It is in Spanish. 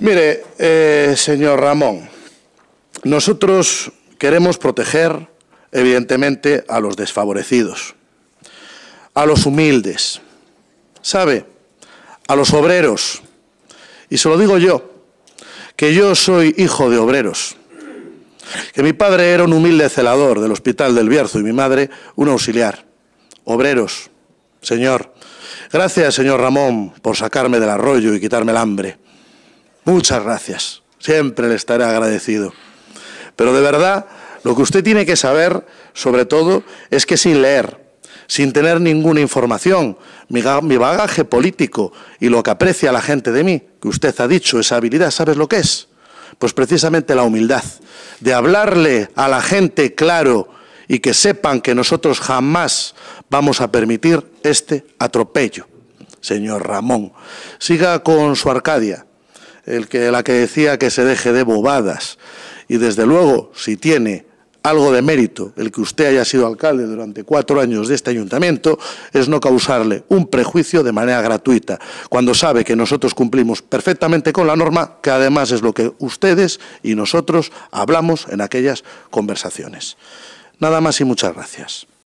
Mire, eh, señor Ramón, nosotros queremos proteger, evidentemente, a los desfavorecidos, a los humildes, ¿sabe? A los obreros. Y se lo digo yo, que yo soy hijo de obreros, que mi padre era un humilde celador del Hospital del Bierzo y mi madre un auxiliar. Obreros, señor. Gracias, señor Ramón, por sacarme del arroyo y quitarme el hambre. Muchas gracias. Siempre le estaré agradecido. Pero de verdad, lo que usted tiene que saber, sobre todo, es que sin leer, sin tener ninguna información, mi, bagaje político y lo que aprecia la gente de mí, que usted ha dicho, esa habilidad, ¿sabes lo que es? Pues precisamente la humildad, de hablarle a la gente claro y que sepan que nosotros jamás vamos a permitir este atropello. Señor Ramón, siga con su Arcadia el que, la que decía que se deje de bobadas. Y desde luego, si tiene algo de mérito el que usted haya sido alcalde durante cuatro años de este ayuntamiento, es no causarle un prejuicio de manera gratuita, cuando sabe que nosotros cumplimos perfectamente con la norma, que además es lo que ustedes y nosotros hablamos en aquellas conversaciones. Nada más y muchas gracias.